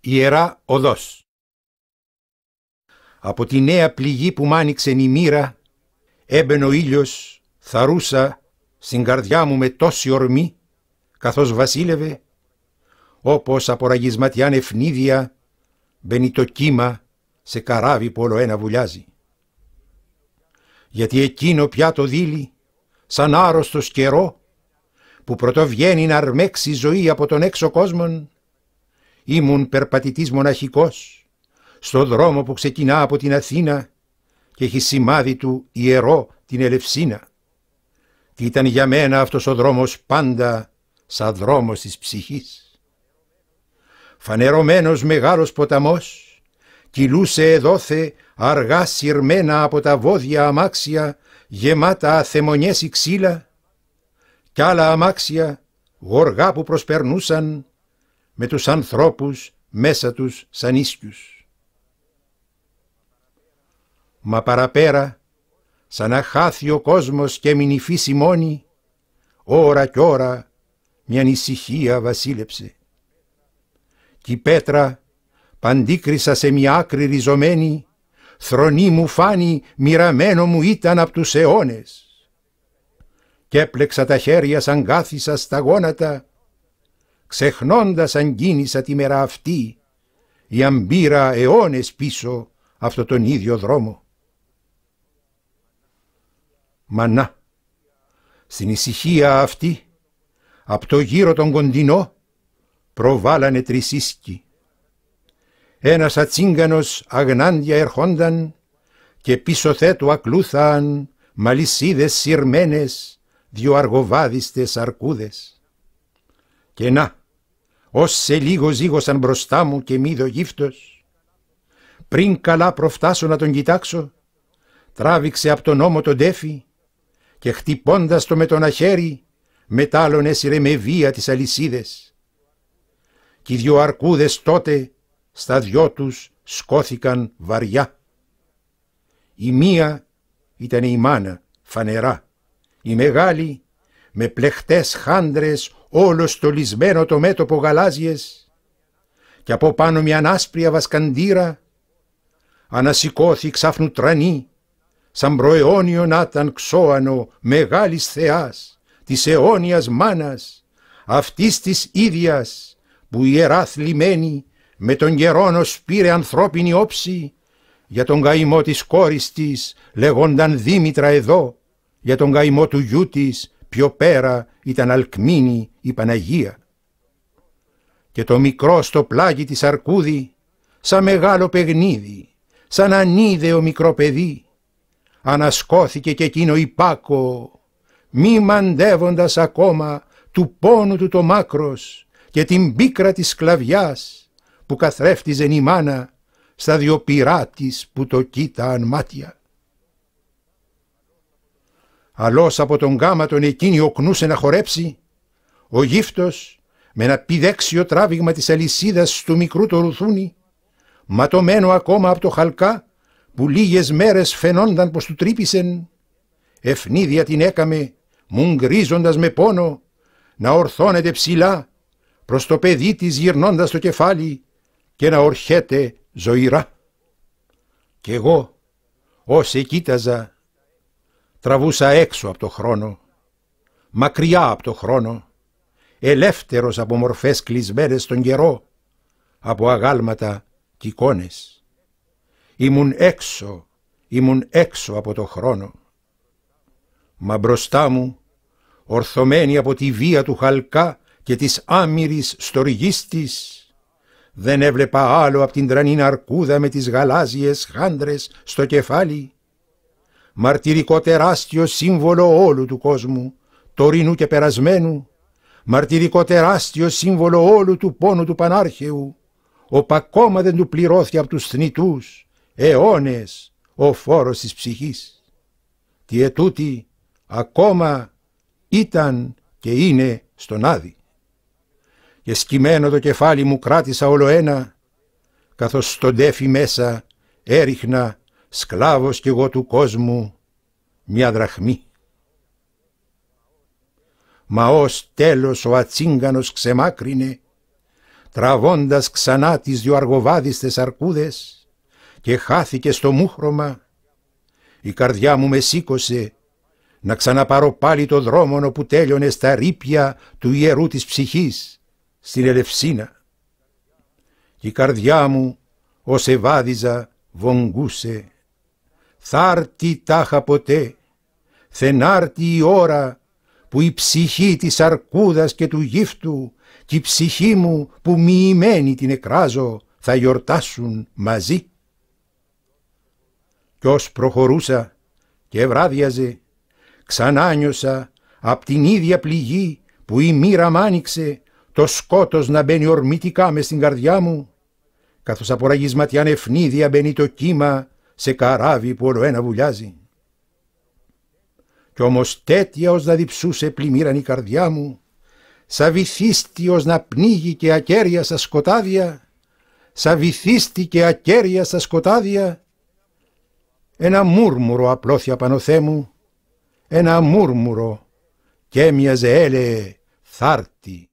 ιερά οδός. Από τη νέα πληγή που μ' άνοιξε η μοίρα, έμπαινε ο ήλιος, θαρούσα στην καρδιά μου με τόση ορμή, καθώς βασίλευε, όπως από ραγισματιά νεφνίδια μπαίνει το κύμα σε καράβι που όλο ένα βουλιάζει. Γιατί εκείνο πια το δίλη, σαν άρρωστος καιρό, που πρωτοβγαίνει να αρμέξει ζωή από τον έξω κόσμον, Ήμουν περπατητής μοναχικός, στο δρόμο που ξεκινά από την Αθήνα και έχει σημάδι του ιερό την Ελευσίνα. Τι ήταν για μένα αυτός ο δρόμος πάντα σαν δρόμος της ψυχής. Φανερωμένος μεγάλος ποταμός κυλούσε εδόθε αργά συρμένα από τα βόδια αμάξια γεμάτα αθεμονιές ξύλα κι άλλα αμάξια γοργά που προσπερνούσαν με τους ανθρώπους μέσα τους σαν ίσκιους. Μα παραπέρα, σαν να χάθει ο κόσμος και μην η φύση μόνη, ώρα κι ώρα μια ανησυχία βασίλεψε. Κι η πέτρα, παντίκρισα σε μια άκρη ριζωμένη, θρονή μου φάνη, μοιραμένο μου ήταν από τους αιώνες. Κι έπλεξα τα χέρια σαν κάθισα στα γόνατα, ξεχνώντας αν κίνησα τη μέρα αυτή, η αμπύρα αιώνες πίσω αυτό τον ίδιο δρόμο. Μα να, στην ησυχία αυτή, από το γύρο τον κοντινό, προβάλανε τρισίσκι. Ένας ατσίγκανος αγνάντια ερχόνταν και πίσω θέτου ακλούθαν μαλισίδες σειρμένες δυο αργοβάδιστες αρκούδες. Και να, ως σε λίγο ζήγωσαν μπροστά μου και μίδω γύφτος. Πριν καλά προφτάσω να τον κοιτάξω, τράβηξε από τον ώμο τον τέφι και χτυπώντας το με τον αχέρι, μετάλλον έσυρε με βία τις αλυσίδες. Κι οι δυο αρκούδες τότε στα δυο τους σκόθηκαν βαριά. Η μία ήταν η μάνα φανερά, η μεγάλη με πλεχτές χάντρες όλο στολισμένο το μέτωπο γαλάζιες και από πάνω μια άσπρια βασκαντήρα ανασηκώθη ξάφνου τρανή σαν προαιώνιον άταν ξώανο μεγάλης θεάς της αιώνιας μάνας αυτής της ίδιας που ιερά θλιμμένη με τον γερόνος πήρε ανθρώπινη όψη για τον καημό της κόρης της λέγονταν Δήμητρα εδώ για τον καημό του γιού της πιο πέρα ήταν αλκμίνη η Παναγία. Και το μικρό στο πλάγι της Αρκούδη, σαν μεγάλο παιγνίδι, σαν ανίδεο μικρό παιδί, ανασκόθηκε και εκείνο υπάκο, μη μαντεύοντας ακόμα του πόνου του το μάκρος και την πίκρα της σκλαβιάς που καθρέφτιζε η μάνα στα δυο πυρά που το κοίτααν μάτια αλώς από τον γάμα τον εκείνη οκνούσε να χορέψει, ο γύφτος με ένα πηδέξιο τράβηγμα της αλυσίδας του μικρού το ρουθούνι, ματωμένο ακόμα από το χαλκά που λίγες μέρες φαινόνταν πως του τρύπησεν, ευνίδια την έκαμε, μουγκρίζοντας με πόνο, να ορθώνεται ψηλά προς το παιδί της γυρνώντας το κεφάλι και να ορχέται ζωηρά. Κι εγώ, όσοι κοίταζα, Τραβούσα έξω από το χρόνο, μακριά από το χρόνο, ελεύθερος από μορφές κλεισμένες στον καιρό, από αγάλματα και εικόνες. Ήμουν έξω, ήμουν έξω από το χρόνο. Μα μπροστά μου, ορθωμένη από τη βία του χαλκά και της άμυρης στοργής της, δεν έβλεπα άλλο από την τρανίνα αρκούδα με τις γαλάζιες χάντρες στο κεφάλι μαρτυρικό τεράστιο σύμβολο όλου του κόσμου, τωρινού και περασμένου, μαρτυρικό τεράστιο σύμβολο όλου του πόνου του Πανάρχαιου, Ο ακόμα δεν του πληρώθη από τους θνητούς, αιώνες, ο φόρος της ψυχής. Τι ετούτη ακόμα ήταν και είναι στον Άδη. Και σκυμμένο το κεφάλι μου κράτησα όλο ένα, καθώς στον τέφι μέσα έριχνα σκλάβος κι εγώ του κόσμου, μια δραχμή. Μα ως τέλος ο ατσίγκανος ξεμάκρινε, τραβώντας ξανά τις δυο αργοβάδιστες αρκούδες και χάθηκε στο μούχρωμα, η καρδιά μου με σήκωσε να ξαναπάρω πάλι το δρόμονο που τέλειωνε στα ρήπια του ιερού της ψυχής, στην Ελευσίνα. Και η καρδιά μου, ως ευάδιζα, βογγούσε θαρτή τάχα ποτέ, θενάρτη η ώρα που η ψυχή της αρκούδας και του γύφτου κι η ψυχή μου που μοιημένη την εκράζω θα γιορτάσουν μαζί. Κι ως προχωρούσα και βράδιαζε, ξανά νιώσα απ' την ίδια πληγή που η μοίρα μ' άνοιξε το σκότος να μπαίνει ορμητικά μες στην καρδιά μου, καθώς από ραγισματιάν ευνίδια μπαίνει το κύμα σε καράβι που όλο βουλιάζει. Κι όμως τέτοια ως να διψούσε πλημμύραν η καρδιά μου, σα βυθίστη ως να πνίγει και ακέρια στα σκοτάδια, σα βυθίστη και ακέρια στα σκοτάδια, ένα μουρμουρο απλώθη απανοθέ μου, ένα μουρμουρο και έμοιαζε έλεε θάρτη.